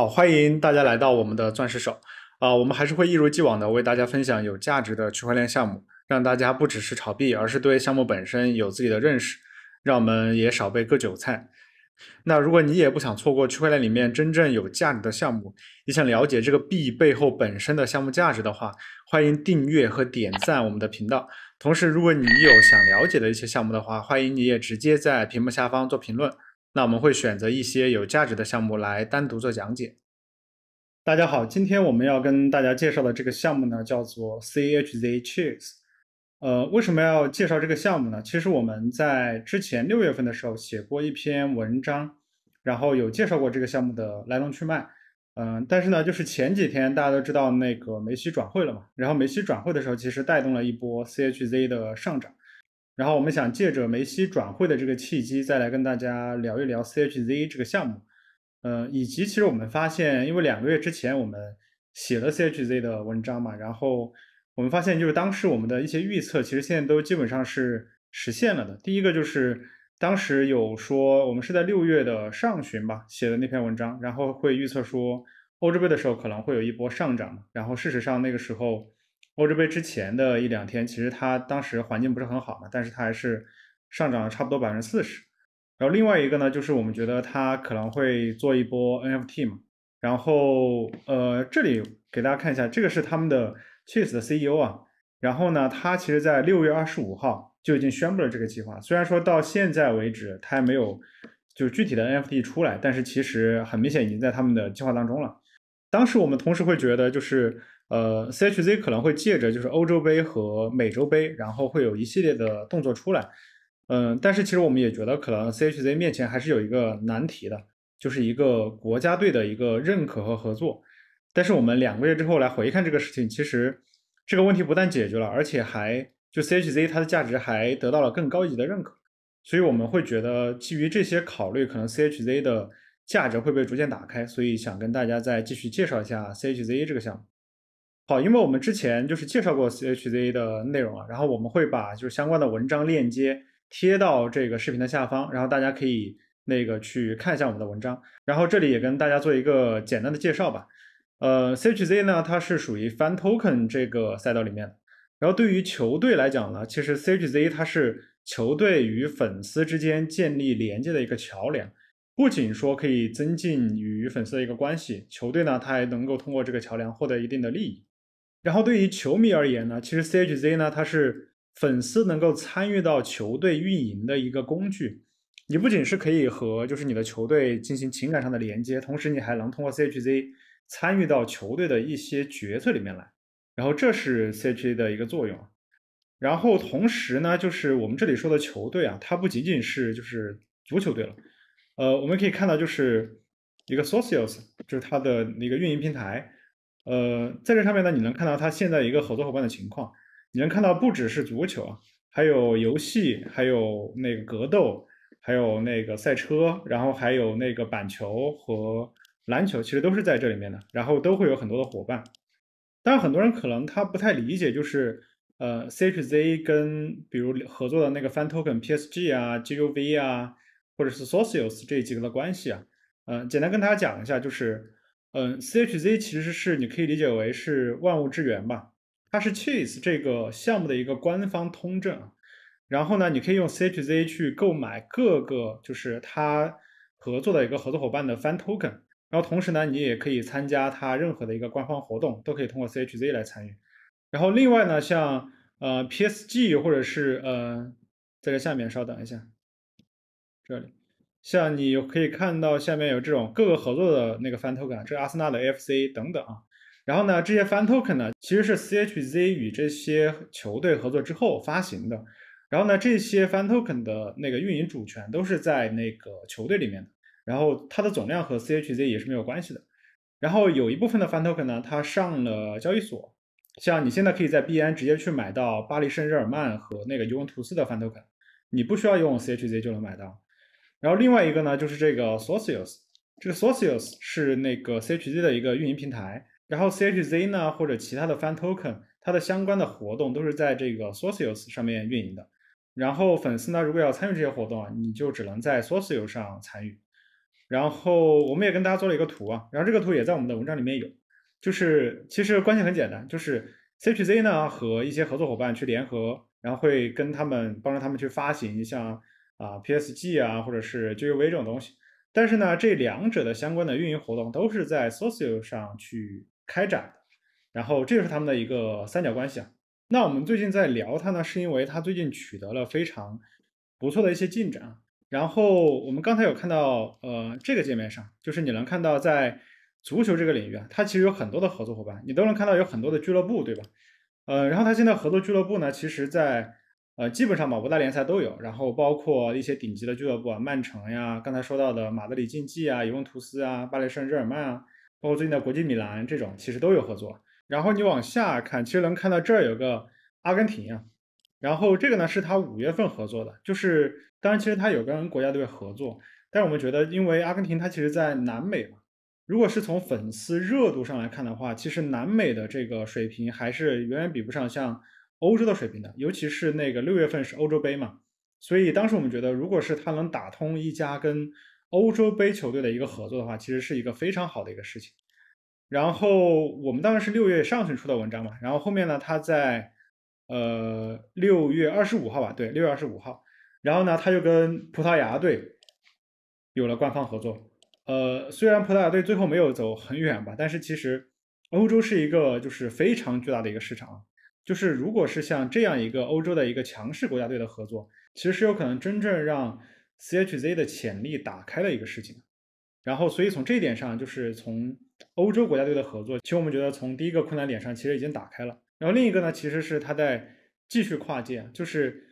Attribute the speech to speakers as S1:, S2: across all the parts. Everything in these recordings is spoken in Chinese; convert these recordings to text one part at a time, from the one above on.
S1: 好，欢迎大家来到我们的钻石手，啊，我们还是会一如既往的为大家分享有价值的区块链项目，让大家不只是炒币，而是对项目本身有自己的认识，让我们也少被割韭菜。那如果你也不想错过区块链里面真正有价值的项目，你想了解这个币背后本身的项目价值的话，欢迎订阅和点赞我们的频道。同时，如果你有想了解的一些项目的话，欢迎你也直接在屏幕下方做评论。那我们会选择一些有价值的项目来单独做讲解。大家好，今天我们要跟大家介绍的这个项目呢，叫做 CHZ Cheese。呃，为什么要介绍这个项目呢？其实我们在之前六月份的时候写过一篇文章，然后有介绍过这个项目的来龙去脉。嗯，但是呢，就是前几天大家都知道那个梅西转会了嘛，然后梅西转会的时候，其实带动了一波 CHZ 的上涨。然后我们想借着梅西转会的这个契机，再来跟大家聊一聊 CHZ 这个项目，呃，以及其实我们发现，因为两个月之前我们写了 CHZ 的文章嘛，然后我们发现就是当时我们的一些预测，其实现在都基本上是实现了的。第一个就是当时有说我们是在六月的上旬吧写的那篇文章，然后会预测说欧洲杯的时候可能会有一波上涨，然后事实上那个时候。欧洲杯之前的一两天，其实它当时环境不是很好嘛，但是它还是上涨了差不多百分之四十。然后另外一个呢，就是我们觉得它可能会做一波 NFT 嘛。然后呃，这里给大家看一下，这个是他们的 c h a s e 的 CEO 啊。然后呢，他其实在六月二十五号就已经宣布了这个计划。虽然说到现在为止他还没有就具体的 NFT 出来，但是其实很明显已经在他们的计划当中了。当时我们同时会觉得，就是呃，CHZ 可能会借着就是欧洲杯和美洲杯，然后会有一系列的动作出来。嗯，但是其实我们也觉得，可能 CHZ 面前还是有一个难题的，就是一个国家队的一个认可和合作。但是我们两个月之后来回看这个事情，其实这个问题不但解决了，而且还就 CHZ 它的价值还得到了更高级的认可。所以我们会觉得，基于这些考虑，可能 CHZ 的。价值会不会逐渐打开？所以想跟大家再继续介绍一下 CHZ 这个项目。好，因为我们之前就是介绍过 CHZ 的内容啊，然后我们会把就是相关的文章链接贴到这个视频的下方，然后大家可以那个去看一下我们的文章。然后这里也跟大家做一个简单的介绍吧。呃，CHZ 呢，它是属于 Fan Token 这个赛道里面。然后对于球队来讲呢，其实 CHZ 它是球队与粉丝之间建立连接的一个桥梁。不仅说可以增进与粉丝的一个关系，球队呢，它还能够通过这个桥梁获得一定的利益。然后对于球迷而言呢，其实 CHZ 呢，它是粉丝能够参与到球队运营的一个工具。你不仅是可以和就是你的球队进行情感上的连接，同时你还能通过 CHZ 参与到球队的一些决策里面来。然后这是 CHZ 的一个作用。然后同时呢，就是我们这里说的球队啊，它不仅仅是就是足球队了。呃，我们可以看到，就是一个 Socials，就是它的那个运营平台。呃，在这上面呢，你能看到它现在一个合作伙伴的情况。你能看到不只是足球啊，还有游戏，还有那个格斗，还有那个赛车，然后还有那个板球和篮球，其实都是在这里面的。然后都会有很多的伙伴。当然，很多人可能他不太理解，就是呃 s h z 跟比如合作的那个 Fan Token、PSG 啊、GUV 啊。或者是 s o c i o s 这几个的关系啊，嗯，简单跟大家讲一下，就是，嗯，CHZ 其实是你可以理解为是万物之源吧，它是 Cheese 这个项目的一个官方通证然后呢，你可以用 CHZ 去购买各个就是它合作的一个合作伙伴的 Fan Token，然后同时呢，你也可以参加它任何的一个官方活动，都可以通过 CHZ 来参与，然后另外呢，像呃 PSG 或者是呃在这下面稍等一下。这里，像你可以看到下面有这种各个合作的那个 fan token，这阿森纳的 FC 等等啊。然后呢，这些 fan token 呢，其实是 CHZ 与这些球队合作之后发行的。然后呢，这些 fan token 的那个运营主权都是在那个球队里面的。然后它的总量和 CHZ 也是没有关系的。然后有一部分的 fan token 呢，它上了交易所，像你现在可以在币安直接去买到巴黎圣日耳曼和那个尤文图斯的 fan token，你不需要用 CHZ 就能买到。然后另外一个呢，就是这个 Sourceus，这个 Sourceus 是那个 CHZ 的一个运营平台。然后 CHZ 呢，或者其他的 Fan Token，它的相关的活动都是在这个 Sourceus 上面运营的。然后粉丝呢，如果要参与这些活动啊，你就只能在 Sourceus 上参与。然后我们也跟大家做了一个图啊，然后这个图也在我们的文章里面有，就是其实关系很简单，就是 CHZ 呢和一些合作伙伴去联合，然后会跟他们帮着他们去发行像。啊，P.S.G 啊，或者是 J.U.V 这种东西，但是呢，这两者的相关的运营活动都是在 Social 上去开展的，然后这就是他们的一个三角关系啊。那我们最近在聊它呢，是因为它最近取得了非常不错的一些进展。然后我们刚才有看到，呃，这个界面上，就是你能看到在足球这个领域啊，它其实有很多的合作伙伴，你都能看到有很多的俱乐部，对吧？呃，然后它现在合作俱乐部呢，其实在。呃，基本上吧，五大联赛都有，然后包括一些顶级的俱乐部啊，曼城呀，刚才说到的马德里竞技啊，尤文图斯啊，巴黎圣日耳曼啊，包括最近的国际米兰这种，其实都有合作。然后你往下看，其实能看到这儿有个阿根廷啊，然后这个呢是他五月份合作的，就是当然其实他有跟国家队合作，但是我们觉得因为阿根廷它其实，在南美嘛，如果是从粉丝热度上来看的话，其实南美的这个水平还是远远比不上像。欧洲的水平的，尤其是那个六月份是欧洲杯嘛，所以当时我们觉得，如果是他能打通一家跟欧洲杯球队的一个合作的话，其实是一个非常好的一个事情。然后我们当时是六月上旬出的文章嘛，然后后面呢，他在呃六月二十五号吧，对，六月二十五号，然后呢，他就跟葡萄牙队有了官方合作。呃，虽然葡萄牙队最后没有走很远吧，但是其实欧洲是一个就是非常巨大的一个市场。就是，如果是像这样一个欧洲的一个强势国家队的合作，其实是有可能真正让 CHZ 的潜力打开的一个事情。然后，所以从这一点上，就是从欧洲国家队的合作，其实我们觉得从第一个困难点上其实已经打开了。然后另一个呢，其实是他在继续跨界，就是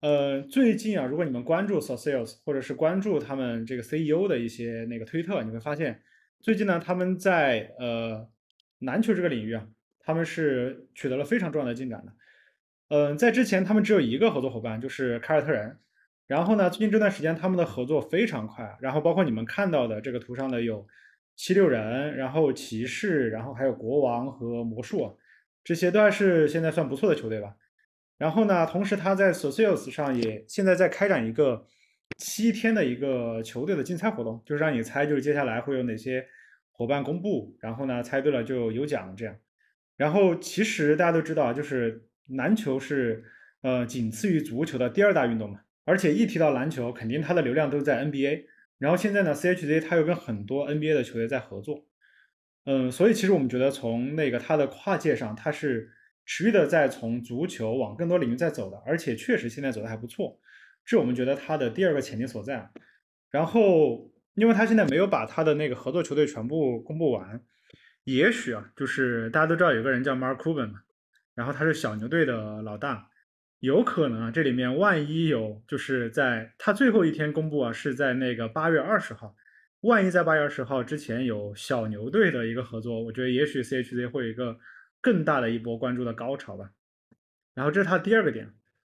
S1: 呃，最近啊，如果你们关注 Sales 或者是关注他们这个 CEO 的一些那个推特，你会发现最近呢，他们在呃篮球这个领域啊。他们是取得了非常重要的进展的，嗯，在之前他们只有一个合作伙伴，就是凯尔特人，然后呢，最近这段时间他们的合作非常快，然后包括你们看到的这个图上的有七六人，然后骑士，然后还有国王和魔术，这些都还是现在算不错的球队吧，然后呢，同时他在 Socials 上也现在在开展一个七天的一个球队的竞猜活动，就是让你猜就是接下来会有哪些伙伴公布，然后呢，猜对了就有奖这样。然后其实大家都知道啊，就是篮球是呃仅次于足球的第二大运动嘛。而且一提到篮球，肯定它的流量都在 NBA。然后现在呢，CHZ 它又跟很多 NBA 的球队在合作。嗯，所以其实我们觉得从那个他的跨界上，他是持续的在从足球往更多领域在走的，而且确实现在走的还不错。这我们觉得它的第二个前力所在。然后因为他现在没有把他的那个合作球队全部公布完。也许啊，就是大家都知道有个人叫 Mark Cuban 嘛，然后他是小牛队的老大，有可能啊，这里面万一有，就是在他最后一天公布啊，是在那个八月二十号，万一在八月二十号之前有小牛队的一个合作，我觉得也许 CHZ 会有一个更大的一波关注的高潮吧。然后这是他第二个点，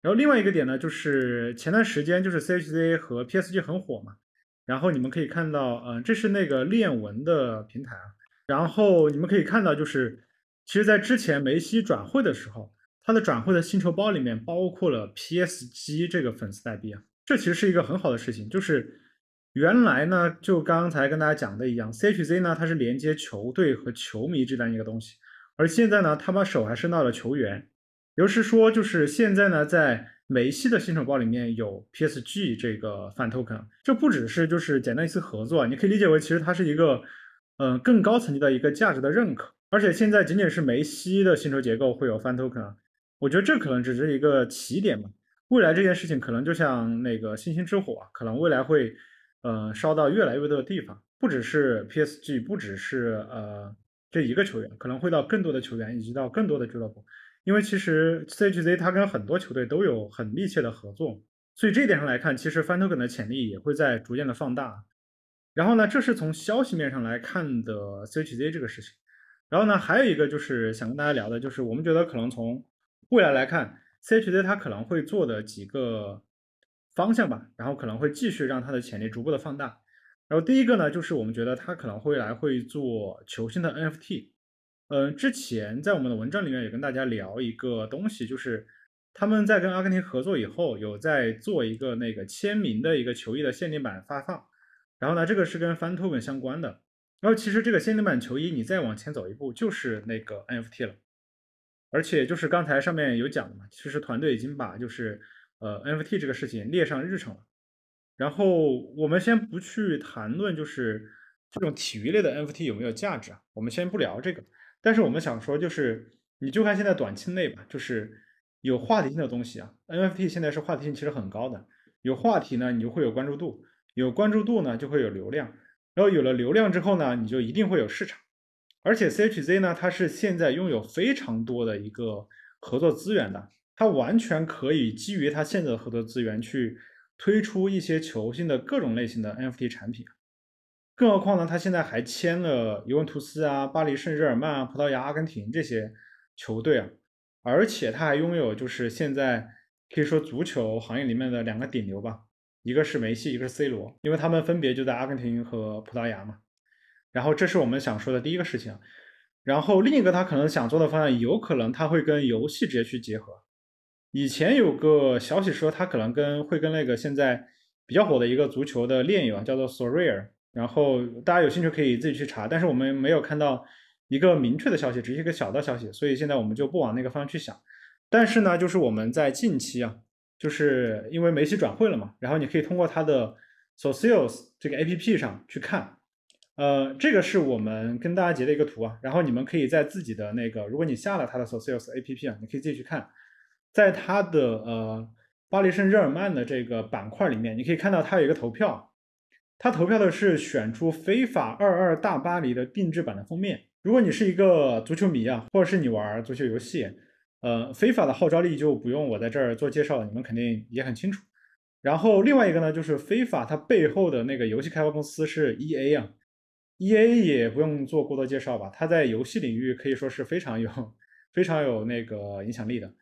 S1: 然后另外一个点呢，就是前段时间就是 CHZ 和 PSG 很火嘛，然后你们可以看到，嗯，这是那个练文的平台啊。然后你们可以看到，就是其实，在之前梅西转会的时候，他的转会的薪酬包里面包括了 PSG 这个粉丝代币啊。这其实是一个很好的事情，就是原来呢，就刚才跟大家讲的一样，C H Z 呢，它是连接球队和球迷之间一个东西，而现在呢，他把手还伸到了球员，也就是说，就是现在呢，在梅西的薪酬包里面有 PSG 这个 fan token，这不只是就是简单一次合作你可以理解为其实它是一个。嗯，更高层级的一个价值的认可，而且现在仅仅是梅西的薪酬结构会有 fan token，我觉得这可能只是一个起点嘛。未来这件事情可能就像那个星星之火，可能未来会呃烧到越来越多的地方，不只是 PSG，不只是呃这一个球员，可能会到更多的球员以及到更多的俱乐部，因为其实 c h z 它跟很多球队都有很密切的合作，所以这一点上来看，其实 fan token 的潜力也会在逐渐的放大。然后呢，这是从消息面上来看的 CHZ 这个事情。然后呢，还有一个就是想跟大家聊的，就是我们觉得可能从未来来看，CHZ 它可能会做的几个方向吧，然后可能会继续让它的潜力逐步的放大。然后第一个呢，就是我们觉得它可能会来会做球星的 NFT。嗯，之前在我们的文章里面也跟大家聊一个东西，就是他们在跟阿根廷合作以后，有在做一个那个签名的一个球衣的限定版发放。然后呢，这个是跟 Fan Token 相关的。然后其实这个限定版球衣，你再往前走一步就是那个 NFT 了。而且就是刚才上面有讲的嘛，其实团队已经把就是呃 NFT 这个事情列上日程了。然后我们先不去谈论就是这种体育类的 NFT 有没有价值啊，我们先不聊这个。但是我们想说就是你就看现在短期内吧，就是有话题性的东西啊，NFT 现在是话题性其实很高的。有话题呢，你就会有关注度。有关注度呢，就会有流量，然后有了流量之后呢，你就一定会有市场。而且 C H Z 呢，它是现在拥有非常多的一个合作资源的，它完全可以基于它现在的合作资源去推出一些球星的各种类型的 N F T 产品。更何况呢，它现在还签了尤文图斯啊、巴黎圣日耳曼啊、葡萄牙、阿根廷这些球队啊，而且它还拥有就是现在可以说足球行业里面的两个顶流吧。一个是梅西，一个是 C 罗，因为他们分别就在阿根廷和葡萄牙嘛。然后这是我们想说的第一个事情。然后另一个他可能想做的方向，有可能他会跟游戏直接去结合。以前有个消息说他可能跟会跟那个现在比较火的一个足球的友啊，叫做 s o r i r 然后大家有兴趣可以自己去查。但是我们没有看到一个明确的消息，只是一个小道消息，所以现在我们就不往那个方向去想。但是呢，就是我们在近期啊。就是因为梅西转会了嘛，然后你可以通过他的 Socials 这个 A P P 上去看，呃，这个是我们跟大家截的一个图啊，然后你们可以在自己的那个，如果你下了他的 Socials A P P 啊，你可以进去看，在他的呃巴黎圣日耳曼的这个板块里面，你可以看到他有一个投票，他投票的是选出非法二二大巴黎的定制版的封面。如果你是一个足球迷啊，或者是你玩足球游戏。呃，非法的号召力就不用我在这儿做介绍，了，你们肯定也很清楚。然后另外一个呢，就是非法它背后的那个游戏开发公司是 E A 啊，E A 也不用做过多介绍吧，它在游戏领域可以说是非常有非常有那个影响力的。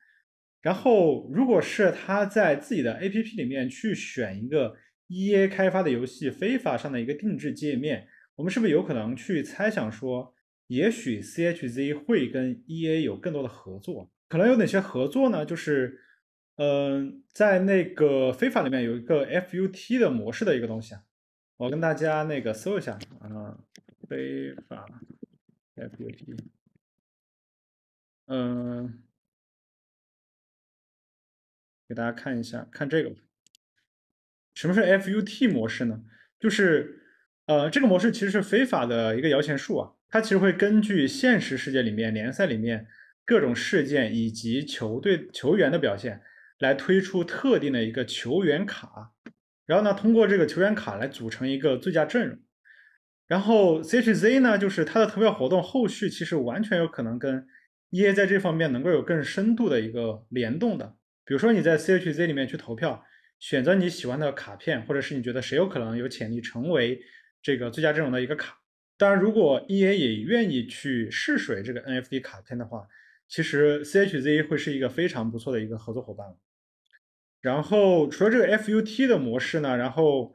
S1: 然后如果是他在自己的 A P P 里面去选一个 E A 开发的游戏，非法上的一个定制界面，我们是不是有可能去猜想说，也许 C H Z 会跟 E A 有更多的合作？可能有哪些合作呢？就是，嗯，在那个非法里面有一个 FUT 的模式的一个东西啊，我跟大家那个搜一下啊，非法 FUT，嗯，给大家看一下，看这个，什么是 FUT 模式呢？就是，呃，这个模式其实是非法的一个摇钱树啊，它其实会根据现实世界里面联赛里面。各种事件以及球队球员的表现，来推出特定的一个球员卡，然后呢，通过这个球员卡来组成一个最佳阵容。然后 C H Z 呢，就是它的投票活动后续其实完全有可能跟 E A 在这方面能够有更深度的一个联动的。比如说你在 C H Z 里面去投票，选择你喜欢的卡片，或者是你觉得谁有可能有潜力成为这个最佳阵容的一个卡。当然，如果 E A 也愿意去试水这个 N F T 卡片的话。其实 CHZ 会是一个非常不错的一个合作伙伴然后除了这个 FUT 的模式呢，然后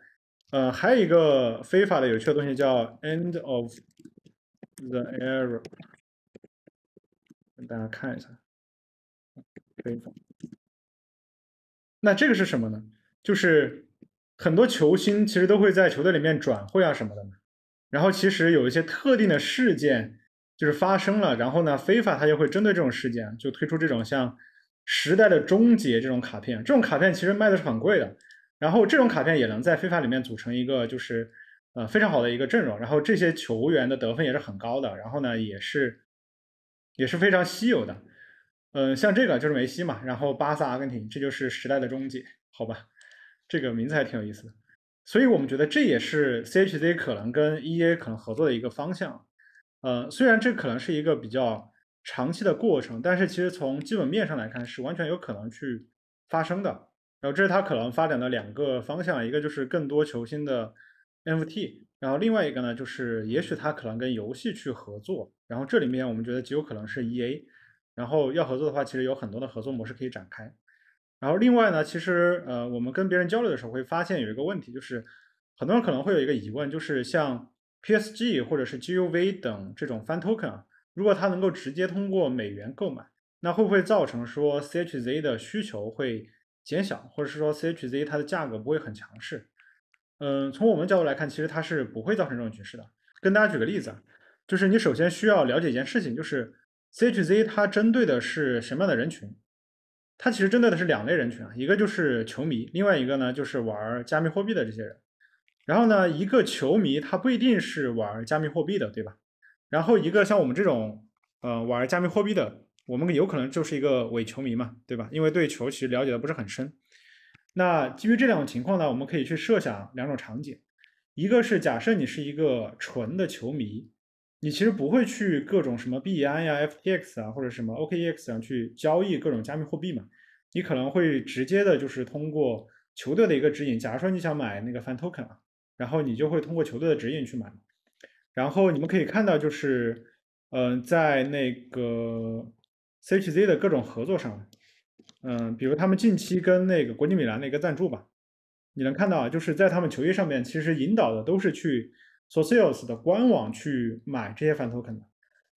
S1: 呃还有一个非法的有趣的东西叫 End of the Era，大家看一下，可以。那这个是什么呢？就是很多球星其实都会在球队里面转会啊什么的嘛。然后其实有一些特定的事件。就是发生了，然后呢，非法他就会针对这种事件，就推出这种像“时代的终结”这种卡片。这种卡片其实卖的是很贵的，然后这种卡片也能在非法里面组成一个就是呃非常好的一个阵容。然后这些球员的得分也是很高的，然后呢也是也是非常稀有的。嗯，像这个就是梅西嘛，然后巴萨阿根廷，这就是时代的终结，好吧？这个名字还挺有意思。所以我们觉得这也是 CHZ 可能跟 EA 可能合作的一个方向。呃，虽然这可能是一个比较长期的过程，但是其实从基本面上来看，是完全有可能去发生的。然后这是它可能发展的两个方向，一个就是更多球星的 NFT，然后另外一个呢，就是也许它可能跟游戏去合作。然后这里面我们觉得极有可能是 EA。然后要合作的话，其实有很多的合作模式可以展开。然后另外呢，其实呃，我们跟别人交流的时候会发现有一个问题，就是很多人可能会有一个疑问，就是像。P.S.G. 或者是 G.U.V. 等这种 Fan Token，如果它能够直接通过美元购买，那会不会造成说 C.H.Z 的需求会减小，或者是说 C.H.Z 它的价格不会很强势？嗯，从我们角度来看，其实它是不会造成这种局势的。跟大家举个例子啊，就是你首先需要了解一件事情，就是 C.H.Z 它针对的是什么样的人群？它其实针对的是两类人群啊，一个就是球迷，另外一个呢就是玩加密货币的这些人。然后呢，一个球迷他不一定是玩加密货币的，对吧？然后一个像我们这种，呃，玩加密货币的，我们有可能就是一个伪球迷嘛，对吧？因为对球其实了解的不是很深。那基于这两种情况呢，我们可以去设想两种场景，一个是假设你是一个纯的球迷，你其实不会去各种什么币安呀、FTX 啊或者什么 OKEX 啊去交易各种加密货币嘛，你可能会直接的就是通过球队的一个指引，假如说你想买那个 Fan Token 啊。然后你就会通过球队的指引去买，然后你们可以看到，就是，嗯，在那个 CHZ 的各种合作上，嗯，比如他们近期跟那个国际米兰的一个赞助吧，你能看到啊，就是在他们球衣上面，其实引导的都是去 Soceos 的官网去买这些 f n Token 的。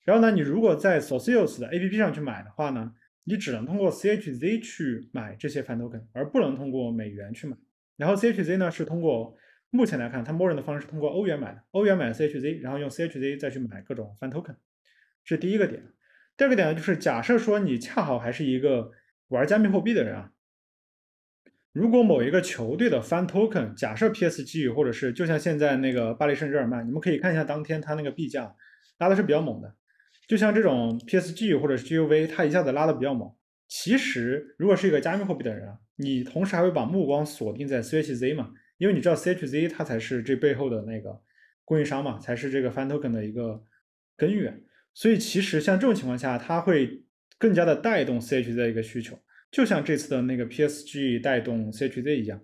S1: 然后呢，你如果在 Soceos 的 APP 上去买的话呢，你只能通过 CHZ 去买这些 Fan Token，而不能通过美元去买。然后 CHZ 呢是通过目前来看，它默认的方式是通过欧元买的，欧元买 CHZ，然后用 CHZ 再去买各种 Fan Token，这是第一个点。第二个点呢，就是假设说你恰好还是一个玩加密货币的人啊，如果某一个球队的 Fan Token，假设 PSG 或者是就像现在那个巴黎圣日耳曼，你们可以看一下当天它那个币价拉的是比较猛的，就像这种 PSG 或者是 GUV，它一下子拉的比较猛。其实如果是一个加密货币的人啊，你同时还会把目光锁定在 CHZ 嘛？因为你知道 CHZ 它才是这背后的那个供应商嘛，才是这个 f a n t o n 的一个根源，所以其实像这种情况下，它会更加的带动 CHZ 的一个需求，就像这次的那个 PSG 带动 CHZ 一样。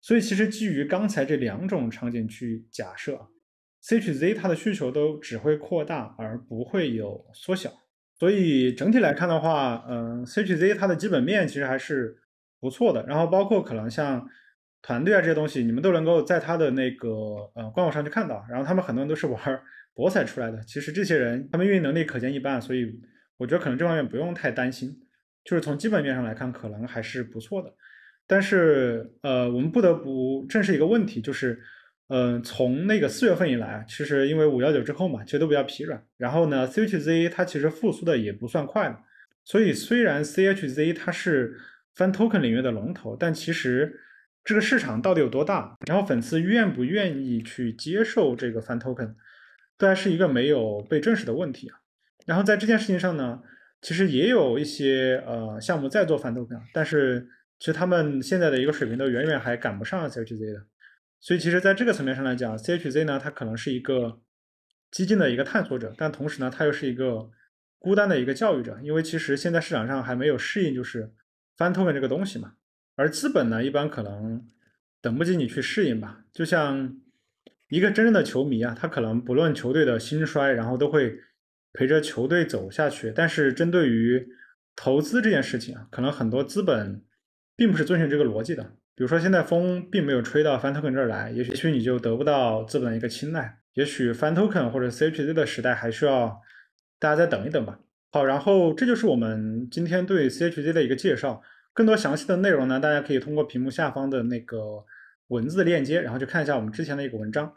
S1: 所以其实基于刚才这两种场景去假设，CHZ 它的需求都只会扩大而不会有缩小。所以整体来看的话，嗯，CHZ 它的基本面其实还是不错的，然后包括可能像。团队啊，这些东西你们都能够在他的那个呃官网上去看到。然后他们很多人都是玩 博彩出来的，其实这些人他们运营能力可见一斑，所以我觉得可能这方面不用太担心。就是从基本面上来看，可能还是不错的。但是呃，我们不得不正视一个问题，就是嗯，从那个四月份以来，其实因为五幺九之后嘛，其实都比较疲软。然后呢，CHZ 它其实复苏的也不算快，所以虽然 CHZ 它是 f a n Token 领域的龙头，但其实。这个市场到底有多大？然后粉丝愿不愿意去接受这个翻 token，都还是一个没有被证实的问题啊。然后在这件事情上呢，其实也有一些呃项目在做翻 token，但是其实他们现在的一个水平都远远还赶不上 CHZ 的。所以其实在这个层面上来讲，CHZ 呢，它可能是一个激进的一个探索者，但同时呢，它又是一个孤单的一个教育者，因为其实现在市场上还没有适应就是翻 token 这个东西嘛。而资本呢，一般可能等不及你去适应吧。就像一个真正的球迷啊，他可能不论球队的兴衰，然后都会陪着球队走下去。但是针对于投资这件事情啊，可能很多资本并不是遵循这个逻辑的。比如说现在风并没有吹到 f a n t o 这儿来，也许你就得不到资本的一个青睐。也许 f a n t o 或者 CHZ 的时代还需要大家再等一等吧。好，然后这就是我们今天对 CHZ 的一个介绍。更多详细的内容呢，大家可以通过屏幕下方的那个文字链接，然后去看一下我们之前的一个文章。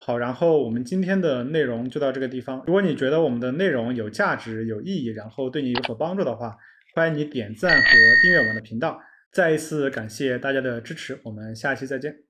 S1: 好，然后我们今天的内容就到这个地方。如果你觉得我们的内容有价值、有意义，然后对你有所帮助的话，欢迎你点赞和订阅我们的频道。再一次感谢大家的支持，我们下期再见。